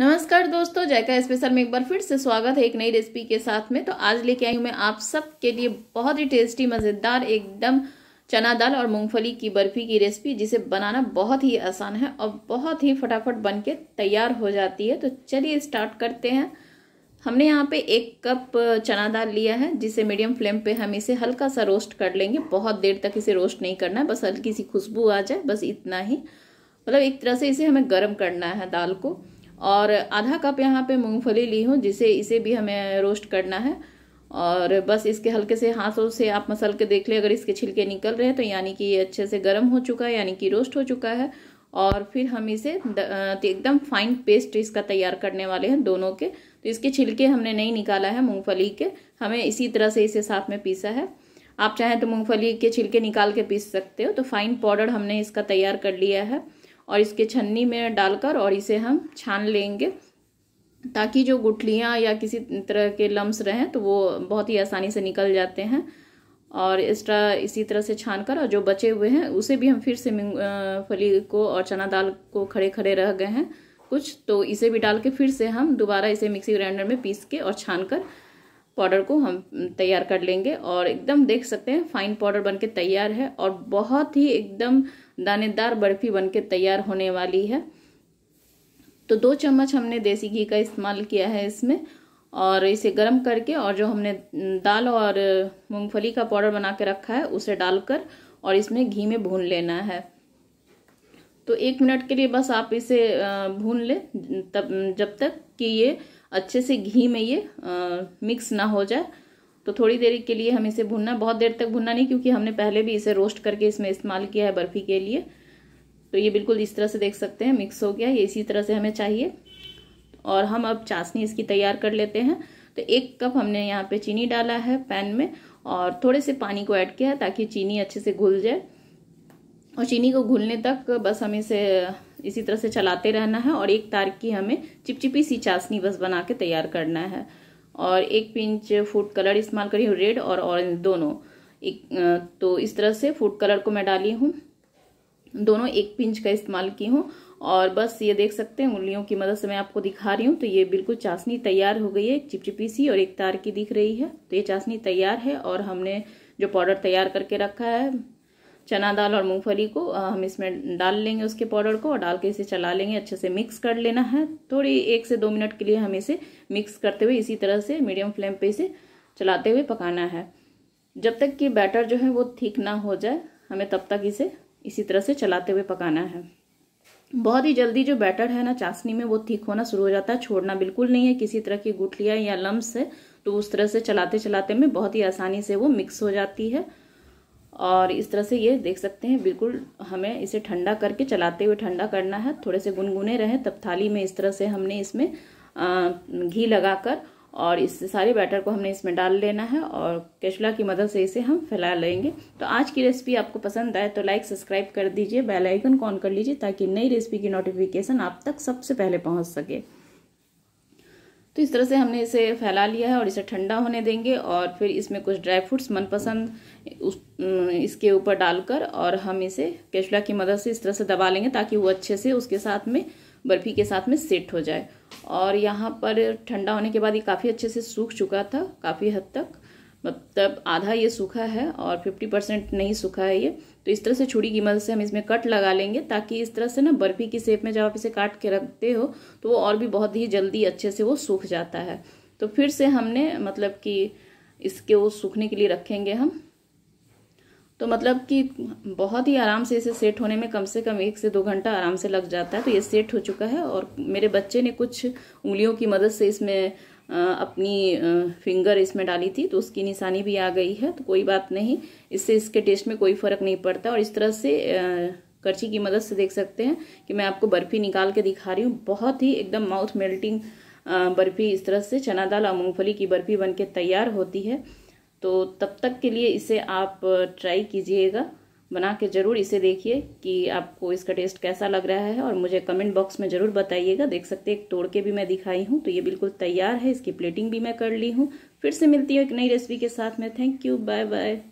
नमस्कार दोस्तों जयका स्पेशल में एक बार फिर से स्वागत है एक नई रेसिपी के साथ में तो आज लेके आई हूँ मैं आप सब के लिए बहुत ही टेस्टी मज़ेदार एकदम चना दाल और मूंगफली की बर्फ़ी की रेसिपी जिसे बनाना बहुत ही आसान है और बहुत ही फटाफट बन के तैयार हो जाती है तो चलिए स्टार्ट करते हैं हमने यहाँ पे एक कप चना दाल लिया है जिसे मीडियम फ्लेम पे हम इसे हल्का सा रोस्ट कर लेंगे बहुत देर तक इसे रोस्ट नहीं करना है बस हल्की सी खुशबू आ जाए बस इतना ही मतलब एक तरह से इसे हमें गर्म करना है दाल को और आधा कप यहाँ पे मूंगफली ली हूँ जिसे इसे भी हमें रोस्ट करना है और बस इसके हल्के से हाथों से आप मसल के देख लें अगर इसके छिलके निकल रहे हैं तो यानी कि ये अच्छे से गर्म हो चुका है यानी कि रोस्ट हो चुका है और फिर हम इसे एकदम फाइन पेस्ट इसका तैयार करने वाले हैं दोनों के तो इसके छिलके हमने नहीं निकाला है मूँगफली के हमें इसी तरह से इसे साथ में पीसा है आप चाहें तो मूँगफली के छिलके निकाल के पीस सकते हो तो फाइन पाउडर हमने इसका तैयार कर लिया है और इसके छन्नी में डालकर और इसे हम छान लेंगे ताकि जो गुठलियाँ या किसी तरह के लम्स रहें तो वो बहुत ही आसानी से निकल जाते हैं और एक्स्ट्रा इसी तरह से छान कर और जो बचे हुए हैं उसे भी हम फिर से फली को और चना दाल को खड़े खड़े रह गए हैं कुछ तो इसे भी डाल के फिर से हम दोबारा इसे मिक्सी ग्राइंडर में पीस के और छान कर पाउडर को हम तैयार कर लेंगे और एकदम देख सकते हैं फाइन पाउडर बनके तैयार है और बहुत ही एकदम दानेदार बर्फ़ी बनके तैयार होने वाली है तो दो चम्मच हमने देसी घी का इस्तेमाल किया है इसमें और इसे गर्म करके और जो हमने दाल और मूंगफली का पाउडर बना के रखा है उसे डालकर और इसमें घी में भून लेना है तो एक मिनट के लिए बस आप इसे भून लें तब जब तक कि ये अच्छे से घी में ये आ, मिक्स ना हो जाए तो थोड़ी देर के लिए हम इसे भुनना बहुत देर तक भुनना नहीं क्योंकि हमने पहले भी इसे रोस्ट करके इसमें इस्तेमाल किया है बर्फ़ी के लिए तो ये बिल्कुल इस तरह से देख सकते हैं मिक्स हो गया ये इसी तरह से हमें चाहिए और हम अब चाशनी इसकी तैयार कर लेते हैं तो एक कप हमने यहाँ पे चीनी डाला है पैन में और थोड़े से पानी को ऐड किया है ताकि चीनी अच्छे से घुल जाए और चीनी को घुलने तक बस हम इसे इसी तरह से चलाते रहना है और एक तार की हमें चिपचिपी सी चाशनी बस बना के तैयार करना है और एक पिंच फूड कलर इस्तेमाल करी हूँ रेड और ऑरेंज दोनों एक तो इस तरह से फूड कलर को मैं डाली हूँ दोनों एक पिंच का इस्तेमाल की हूँ और बस ये देख सकते हैं उंगलियों की मदद से मैं आपको दिखा रही हूँ तो ये बिल्कुल चाशनी तैयार हो गई है चिपचिपी सी और एक तार की दिख रही है तो ये चाशनी तैयार है और हमने जो पाउडर तैयार करके रखा है चना दाल और मूंगफली को हम इसमें डाल लेंगे उसके पाउडर को और डाल के इसे चला लेंगे अच्छे से मिक्स कर लेना है थोड़ी एक से दो मिनट के लिए हम इसे मिक्स करते हुए इसी तरह से मीडियम फ्लेम पे इसे चलाते हुए पकाना है जब तक कि बैटर जो है वो ठीक ना हो जाए हमें तब तक इसे इसी तरह से चलाते हुए पकाना है बहुत ही जल्दी जो बैटर है ना चाशनी में वो ठीक होना शुरू हो जाता है छोड़ना बिल्कुल नहीं है किसी तरह की गुठलियाँ या लम्ब है तो उस तरह से चलाते चलाते में बहुत ही आसानी से वो मिक्स हो जाती है और इस तरह से ये देख सकते हैं बिल्कुल हमें इसे ठंडा करके चलाते हुए ठंडा करना है थोड़े से गुनगुने रहें तब थाली में इस तरह से हमने इसमें घी लगाकर और इस सारे बैटर को हमने इसमें डाल लेना है और केचुला की मदद से इसे हम फैला लेंगे तो आज की रेसिपी आपको पसंद आए तो लाइक सब्सक्राइब कर दीजिए बेल आइकन ऑन कर लीजिए ताकि नई रेसिपी की नोटिफिकेशन आप तक सबसे पहले पहुंच सके तो इस तरह से हमने इसे फैला लिया है और इसे ठंडा होने देंगे और फिर इसमें कुछ ड्राई फ्रूट्स मनपसंद उस इसके ऊपर डालकर और हम इसे केचुला की मदद से इस तरह से दबा लेंगे ताकि वो अच्छे से उसके साथ में बर्फ़ी के साथ में सेट हो जाए और यहाँ पर ठंडा होने के बाद ये काफ़ी अच्छे से सूख चुका था काफ़ी हद तक मतलब आधा ये सूखा है और फिफ्टी परसेंट नहीं सूखा है ये तो इस तरह से छुरी की मदद से हम इसमें कट लगा लेंगे ताकि इस तरह से ना बर्फ़ी की सेप में जब आप इसे काट के रखते हो तो वो और भी बहुत ही जल्दी अच्छे से वो सूख जाता है तो फिर से हमने मतलब कि इसके वो सूखने के लिए रखेंगे हम तो मतलब कि बहुत ही आराम से इसे सेट होने में कम से कम एक से दो घंटा आराम से लग जाता है तो ये सेट हो चुका है और मेरे बच्चे ने कुछ उंगलियों की मदद से इसमें अपनी फिंगर इसमें डाली थी तो उसकी निशानी भी आ गई है तो कोई बात नहीं इससे इसके टेस्ट में कोई फ़र्क नहीं पड़ता और इस तरह से करछी की मदद से देख सकते हैं कि मैं आपको बर्फ़ी निकाल के दिखा रही हूँ बहुत ही एकदम माउथ मेल्टिंग बर्फ़ी इस तरह से चना दाल और मूँगफली की बर्फ़ी बन के तैयार होती है तो तब तक के लिए इसे आप ट्राई कीजिएगा बना के ज़रूर इसे देखिए कि आपको इसका टेस्ट कैसा लग रहा है और मुझे कमेंट बॉक्स में ज़रूर बताइएगा देख सकते हैं तोड़ के भी मैं दिखाई हूँ तो ये बिल्कुल तैयार है इसकी प्लेटिंग भी मैं कर ली हूँ फिर से मिलती हूँ एक नई रेसिपी के साथ में थैंक यू बाय बाय